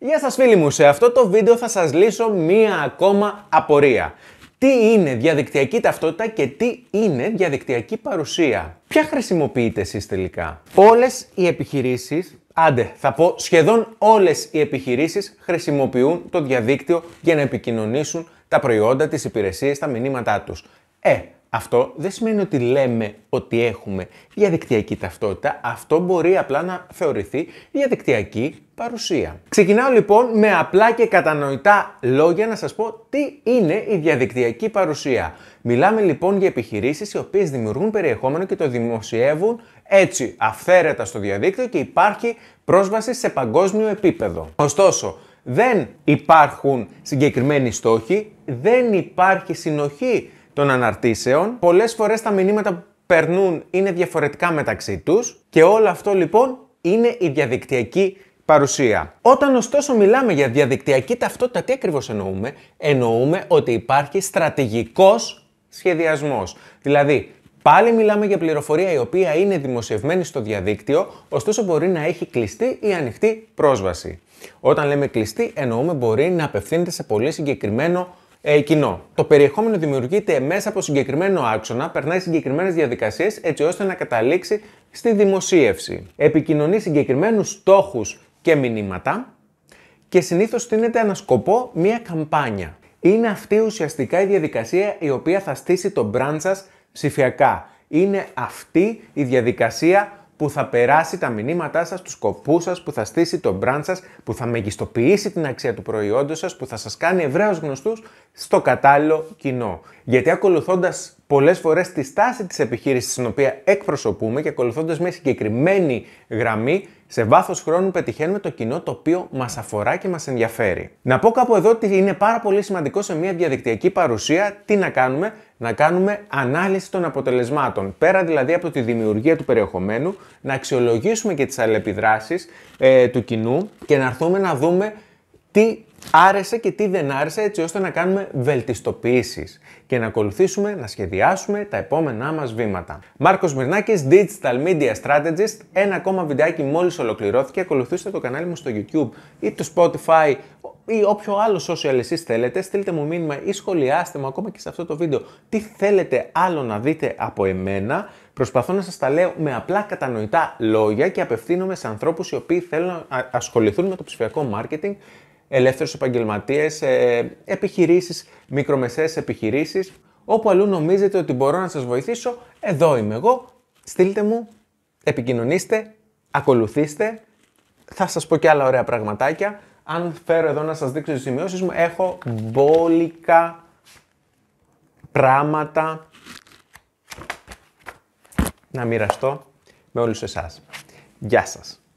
Γεια σας φίλοι μου, σε αυτό το βίντεο θα σας λύσω μία ακόμα απορία. Τι είναι διαδικτυακή ταυτότητα και τι είναι διαδικτυακή παρουσία. Ποια χρησιμοποιείτε εσείς τελικά. Όλες οι επιχειρήσεις, άντε θα πω σχεδόν όλες οι επιχειρήσεις χρησιμοποιούν το διαδίκτυο για να επικοινωνήσουν τα προϊόντα, τις υπηρεσίες, τα μηνύματά τους. Ε, αυτό δεν σημαίνει ότι λέμε ότι έχουμε διαδικτυακή ταυτότητα, αυτό μπορεί απλά να θεωρηθεί διαδικτυακή παρουσία. Ξεκινάω λοιπόν με απλά και κατανοητά λόγια να σας πω τι είναι η διαδικτυακή παρουσία. Μιλάμε λοιπόν για επιχειρήσεις οι οποίες δημιουργούν περιεχόμενο και το δημοσιεύουν έτσι αυθαίρετα στο διαδίκτυο και υπάρχει πρόσβαση σε παγκόσμιο επίπεδο. Ωστόσο, δεν υπάρχουν συγκεκριμένοι στόχοι, δεν υπάρχει συνοχή των αναρτήσεων. Πολλές φορές τα μηνύματα που περνούν είναι διαφορετικά μεταξύ τους. και όλο αυτό λοιπόν είναι η διαδικτυακή παρουσία. Όταν ωστόσο μιλάμε για διαδικτυακή ταυτότητα, τι ακριβώς εννοούμε. Εννοούμε ότι υπάρχει στρατηγικός σχεδιασμός. Δηλαδή, Πάλι μιλάμε για πληροφορία η οποία είναι δημοσιευμένη στο διαδίκτυο, ωστόσο μπορεί να έχει κλειστή ή ανοιχτή πρόσβαση. Όταν λέμε κλειστή, εννοούμε μπορεί να απευθύνεται σε πολύ συγκεκριμένο ε, Το περιεχόμενο δημιουργείται μέσα από συγκεκριμένο άξονα, περνάει συγκεκριμένες διαδικασίες έτσι ώστε να καταλήξει στη δημοσίευση. Επικοινωνεί συγκεκριμένους στόχους και μηνύματα και συνήθως στείνεται ένα σκοπό μία καμπάνια. Είναι αυτή ουσιαστικά η διαδικασία η οποία θα στήσει το brand σας ψηφιακά. Είναι αυτή η διαδικασία που θα περάσει τα μηνύματά σας, τους σκοπούς σας, που θα στήσει το brand σας, που θα μεγιστοποιήσει την αξία του προϊόντος σας, που θα σας κάνει ευρέως γνωστούς στο κατάλληλο κοινό. Γιατί ακολουθώντας πολλές φορές τη στάση της επιχείρησης στην οποία εκπροσωπούμε και ακολουθώντας μια συγκεκριμένη γραμμή, σε βάθος χρόνου πετυχαίνουμε το κοινό το οποίο μας αφορά και μας ενδιαφέρει. Να πω κάπου εδώ ότι είναι πάρα πολύ σημαντικό σε μια διαδικτυακή παρουσία τι να κάνουμε, να κάνουμε ανάλυση των αποτελεσμάτων. Πέρα δηλαδή από τη δημιουργία του περιεχομένου, να αξιολογήσουμε και τις αλληλεπιδράσεις ε, του κοινού και να έρθουμε να δούμε τι άρεσε και τι δεν άρεσε έτσι ώστε να κάνουμε βελτιστοποιήσεις και να ακολουθήσουμε, να σχεδιάσουμε τα επόμενά μας βήματα. Μάρκος Μυρνάκης, Digital Media Strategist. Ένα ακόμα βιντεάκι μόλις ολοκληρώθηκε. Ακολουθήστε το κανάλι μου στο YouTube ή το Spotify ή όποιο άλλο social εσείς θέλετε. Στείλτε μου μήνυμα ή σχολιάστε μου ακόμα και σε αυτό το βίντεο τι θέλετε άλλο να δείτε από εμένα. Προσπαθώ να σας τα λέω με απλά κατανοητά λόγια και απευθύνομαι σε ανθρώπους οι οποίοι θέλουν να ασχοληθούν με το ψηφιακό marketing ελεύθερου σε επαγγελματίες, ε, επιχειρήσεις, μικρομεσαίες επιχειρήσεις. Όπου αλλού νομίζετε ότι μπορώ να σας βοηθήσω, εδώ είμαι εγώ. Στείλτε μου, επικοινωνήστε, ακολουθήστε. Θα σας πω και άλλα ωραία πραγματάκια. Αν φέρω εδώ να σας δείξω τις σημειώσεις μου, έχω μπόλικα πράγματα να μοιραστώ με όλους εσάς. Γεια σας.